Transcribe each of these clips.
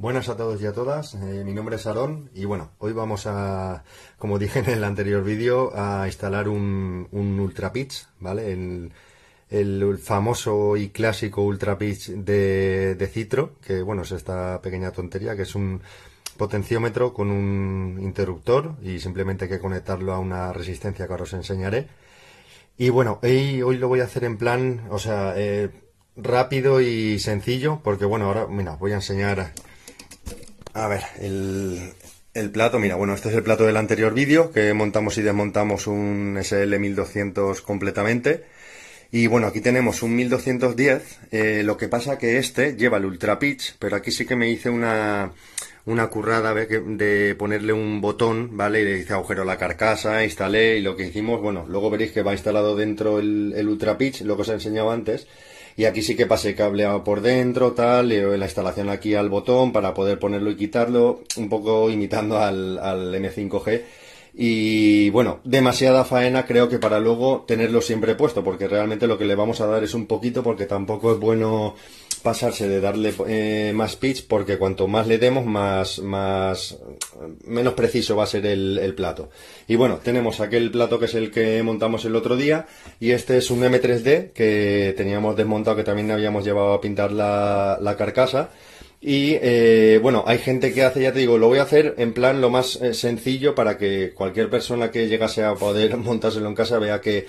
Buenas a todos y a todas, eh, mi nombre es Aarón y bueno, hoy vamos a, como dije en el anterior vídeo, a instalar un, un Ultra Pitch, ¿vale? El, famoso y clásico Ultra Pitch de, Citro, que bueno, es esta pequeña tontería, que es un potenciómetro con un interruptor y simplemente hay que conectarlo a una resistencia que ahora os enseñaré. Y bueno, hoy, hoy lo voy a hacer en plan, o sea, eh, rápido y sencillo, porque bueno, ahora, mira, voy a enseñar a ver, el, plato, mira, bueno, este es el plato del anterior vídeo, que montamos y desmontamos un SL1200 completamente. Y bueno, aquí tenemos un 1210, eh, lo que pasa que este lleva el Ultra Pitch, pero aquí sí que me hice una, currada de ponerle un botón, ¿vale? Y le hice agujero la carcasa, instalé y lo que hicimos, bueno, luego veréis que va instalado dentro el, el Ultra Pitch, lo que os he enseñado antes. Y aquí sí que pasé cableado por dentro, tal, la instalación aquí al botón para poder ponerlo y quitarlo, un poco imitando al, al M5G. Y bueno, demasiada faena creo que para luego tenerlo siempre puesto, porque realmente lo que le vamos a dar es un poquito, porque tampoco es bueno pasarse de darle eh, más pitch porque cuanto más le demos más más menos preciso va a ser el, plato y bueno tenemos aquel plato que es el que montamos el otro día y este es un M3D que teníamos desmontado que también habíamos llevado a pintar la, la carcasa y eh, bueno, hay gente que hace, ya te digo, lo voy a hacer en plan lo más eh, sencillo para que cualquier persona que llegase a poder montárselo en casa vea que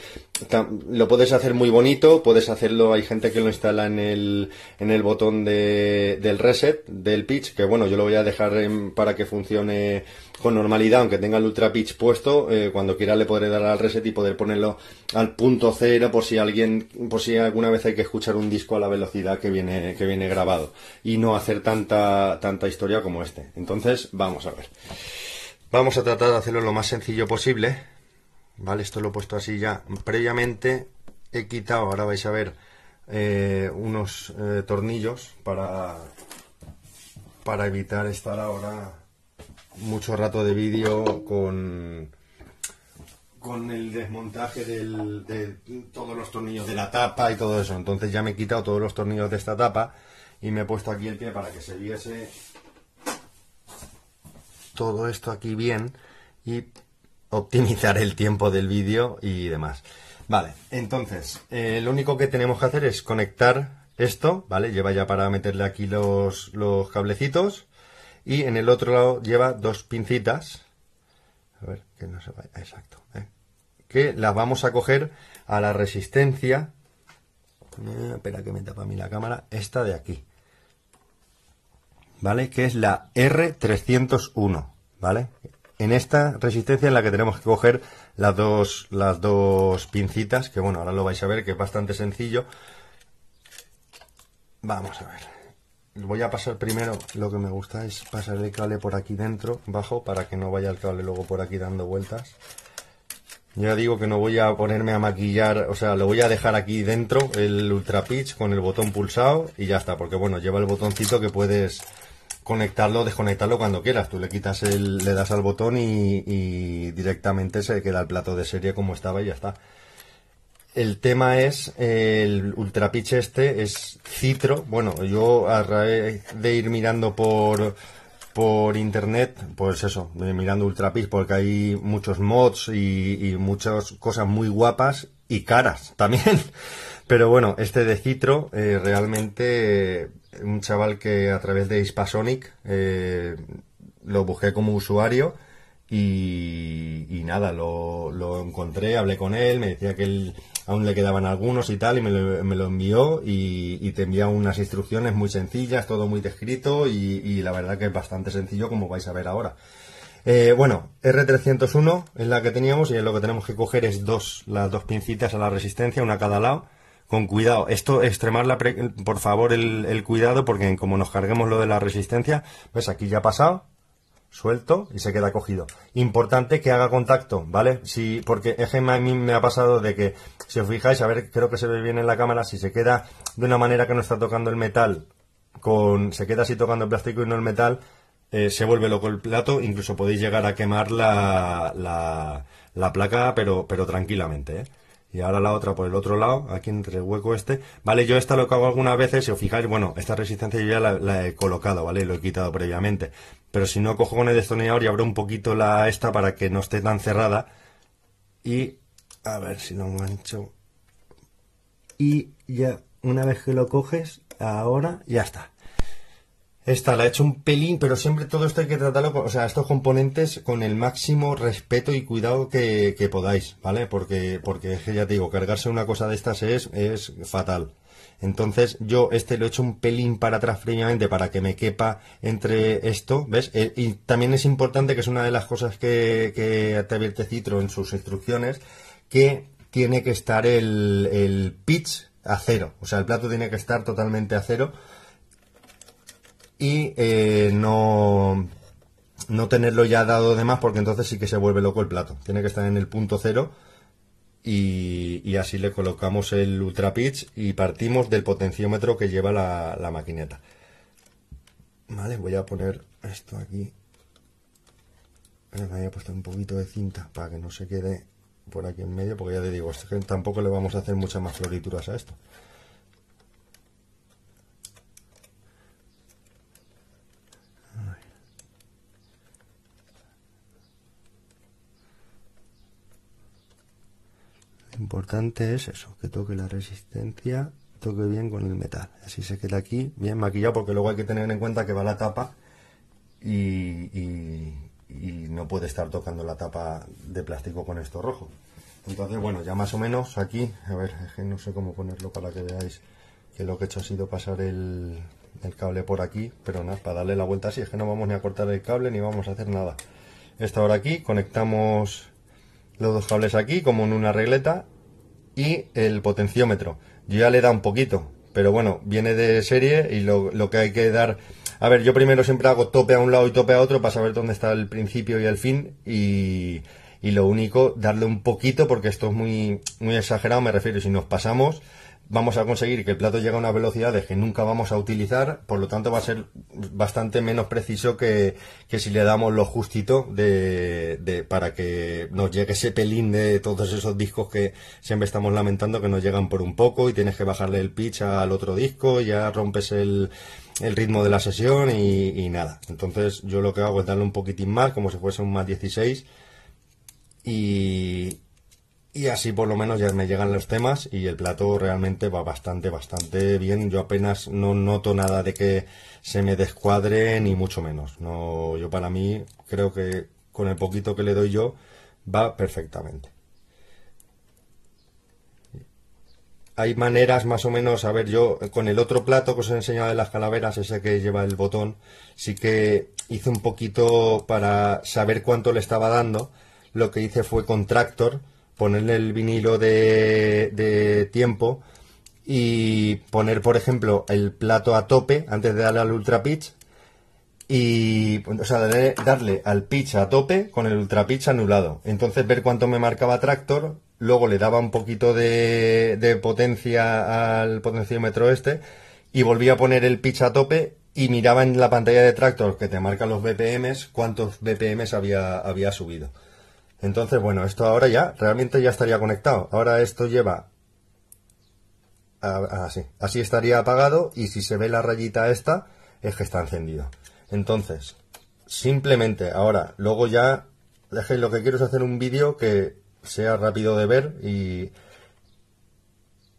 lo puedes hacer muy bonito, puedes hacerlo, hay gente que lo instala en el, en el botón de, del reset, del pitch, que bueno, yo lo voy a dejar para que funcione con normalidad, aunque tenga el ultra pitch puesto, eh, cuando quiera le podré dar al reset y poder ponerlo al punto cero por si alguien, por si alguna vez hay que escuchar un disco a la velocidad que viene, que viene grabado y no hacer tanta, tanta historia como este. Entonces, vamos a ver. Vamos a tratar de hacerlo lo más sencillo posible. ¿Vale? Esto lo he puesto así ya previamente. He quitado, ahora vais a ver, eh, unos eh, tornillos para, para evitar estar ahora mucho rato de vídeo con, con el desmontaje de todos los tornillos de la tapa y todo eso. Entonces ya me he quitado todos los tornillos de esta tapa y me he puesto aquí el pie para que se viese todo esto aquí bien y optimizar el tiempo del vídeo y demás. Vale, entonces, eh, lo único que tenemos que hacer es conectar esto, ¿vale? Lleva ya para meterle aquí los, los cablecitos y en el otro lado lleva dos pincitas. A ver, que no se vaya, exacto. ¿eh? Que las vamos a coger a la resistencia eh, espera que me tapa a mí la cámara, esta de aquí, ¿vale? Que es la R301, ¿vale? En esta resistencia en la que tenemos que coger las dos, las dos pincitas, que bueno, ahora lo vais a ver, que es bastante sencillo. Vamos a ver. Voy a pasar primero, lo que me gusta es pasar el cable por aquí dentro, bajo, para que no vaya el cable luego por aquí dando vueltas. Ya digo que no voy a ponerme a maquillar, o sea, lo voy a dejar aquí dentro, el Ultra Pitch, con el botón pulsado y ya está, porque bueno, lleva el botoncito que puedes conectarlo, desconectarlo cuando quieras. Tú le quitas el, le das al botón y, directamente se queda el plato de serie como estaba y ya está. El tema es, el Ultra Pitch este es citro, bueno, yo a raíz de ir mirando por por internet, pues eso, eh, mirando Ultrapix, porque hay muchos mods y, muchas cosas muy guapas y caras también. Pero bueno, este de Citro, eh, realmente un chaval que a través de Hispasonic eh, lo busqué como usuario y, nada, lo, lo, encontré, hablé con él, me decía que él aún le quedaban algunos y tal, y me lo, envió y, te envía unas instrucciones muy sencillas, todo muy descrito y, la verdad que es bastante sencillo como vais a ver ahora. Eh, bueno, R301 es la que teníamos y lo que tenemos que coger es dos, las dos pincitas a la resistencia, una a cada lado, con cuidado. Esto, extremar la por favor el, el, cuidado porque como nos carguemos lo de la resistencia, pues aquí ya ha pasado, suelto y se queda cogido. Importante que haga contacto, ¿vale? Si, porque es a mí me ha pasado de que, si os fijáis, a ver, creo que se ve bien en la cámara, si se queda de una manera que no está tocando el metal, con, se queda así tocando el plástico y no el metal, eh, se vuelve loco el plato, incluso podéis llegar a quemar la, la, la placa, pero, pero tranquilamente, ¿eh? y ahora la otra por el otro lado, aquí entre el hueco este. Vale, yo esta lo que hago algunas veces, si os fijáis, bueno, esta resistencia yo ya la, he colocado, ¿vale? Lo he quitado previamente. Pero si no, cojo con el destornillador y abro un poquito la esta para que no esté tan cerrada. Y, a ver si lo mancho Y ya, una vez que lo coges, ahora ya está. Esta la he hecho un pelín, pero siempre todo esto hay que tratarlo, con, o sea, estos componentes con el máximo respeto y cuidado que, podáis, ¿vale? Porque, porque ya te digo, cargarse una cosa de estas es, es fatal. Entonces yo este lo he hecho un pelín para atrás previamente para que me quepa entre esto, ¿ves? Eh, y también es importante que es una de las cosas que, te advierte Citro en sus instrucciones, que tiene que estar el, el pitch a cero, o sea, el plato tiene que estar totalmente a cero y eh, no, no tenerlo ya dado de más porque entonces sí que se vuelve loco el plato. Tiene que estar en el punto cero y, así le colocamos el ultra pitch y partimos del potenciómetro que lleva la, maquineta. Vale, voy a poner esto aquí. Me voy poner un poquito de cinta para que no se quede por aquí en medio porque ya te digo, tampoco le vamos a hacer muchas más florituras a esto. importante es eso, que toque la resistencia, toque bien con el metal. Así se queda aquí bien maquillado porque luego hay que tener en cuenta que va la tapa y, no puede estar tocando la tapa de plástico con esto rojo. Entonces, bueno, ya más o menos aquí, a ver, es que no sé cómo ponerlo para que veáis que lo que he hecho ha sido pasar el, cable por aquí, pero nada, para darle la vuelta así, es que no vamos ni a cortar el cable ni vamos a hacer nada. esto ahora aquí, conectamos los dos cables aquí, como en una regleta, y el potenciómetro. Yo ya le da un poquito, pero bueno, viene de serie y lo, que hay que dar... A ver, yo primero siempre hago tope a un lado y tope a otro para saber dónde está el principio y el fin y, y lo único, darle un poquito porque esto es muy, muy exagerado, me refiero, si nos pasamos vamos a conseguir que el plato llegue a unas velocidades que nunca vamos a utilizar, por lo tanto va a ser bastante menos preciso que, si le damos lo justito de, para que nos llegue ese pelín de todos esos discos que siempre estamos lamentando que nos llegan por un poco y tienes que bajarle el pitch al otro disco, ya rompes el, el ritmo de la sesión y, y nada. Entonces yo lo que hago es darle un poquitín más, como si fuese un más 16 y, y así por lo menos ya me llegan los temas y el plato realmente va bastante, bastante bien. Yo apenas no noto nada de que se me descuadre, ni mucho menos. No, yo para mí creo que con el poquito que le doy yo va perfectamente. Hay maneras más o menos, a ver, yo con el otro plato que os he enseñado de las calaveras, ese que lleva el botón, sí que hice un poquito para saber cuánto le estaba dando. Lo que hice fue con Tractor ponerle el vinilo de, tiempo y poner, por ejemplo, el plato a tope antes de darle al ultra pitch y, o sea, darle, al pitch a tope con el ultra pitch anulado. Entonces ver cuánto me marcaba Tractor, luego le daba un poquito de, potencia al potenciómetro este y volvía a poner el pitch a tope y miraba en la pantalla de Tractor que te marca los BPMs cuántos BPMs había, había subido. Entonces, bueno, esto ahora ya, realmente ya estaría conectado. Ahora esto lleva... Así, así estaría apagado y si se ve la rayita esta es que está encendido. Entonces, simplemente ahora, luego ya, lo que quiero es hacer un vídeo que sea rápido de ver y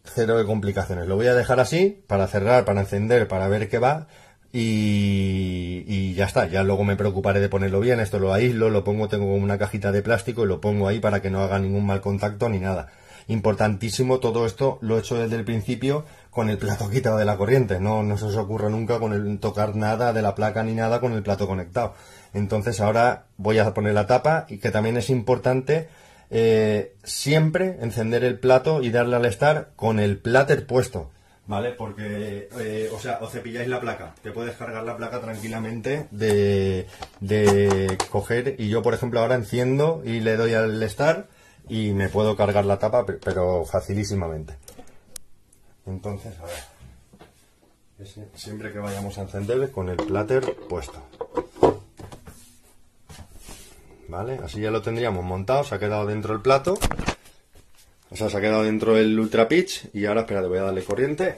cero de complicaciones. Lo voy a dejar así para cerrar, para encender, para ver qué va y, ya está, ya luego me preocuparé de ponerlo bien, esto lo aíslo, lo pongo, tengo una cajita de plástico y lo pongo ahí para que no haga ningún mal contacto ni nada. Importantísimo, todo esto lo he hecho desde el principio con el plato quitado de la corriente, no, se os ocurra nunca con el tocar nada de la placa ni nada con el plato conectado. Entonces ahora voy a poner la tapa y que también es importante eh, siempre encender el plato y darle al estar con el plater puesto ¿Vale? Porque, eh, o sea, os cepilláis la placa. Te puedes cargar la placa tranquilamente de, coger. Y yo, por ejemplo, ahora enciendo y le doy al start y me puedo cargar la tapa, pero facilísimamente. Entonces, a ver. Siempre que vayamos a encender con el plater puesto. ¿Vale? Así ya lo tendríamos montado, se ha quedado dentro el plato. O sea, se ha quedado dentro del Ultra Pitch y ahora, espérate, voy a darle corriente.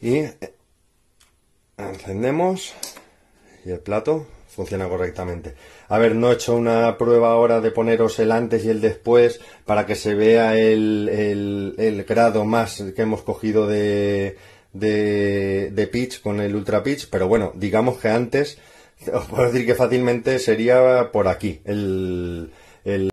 Y eh, encendemos y el plato funciona correctamente. A ver, no he hecho una prueba ahora de poneros el antes y el después para que se vea el, grado más que hemos cogido de, de pitch con el ultra pitch, pero bueno, digamos que antes, os puedo decir que fácilmente sería por aquí el, el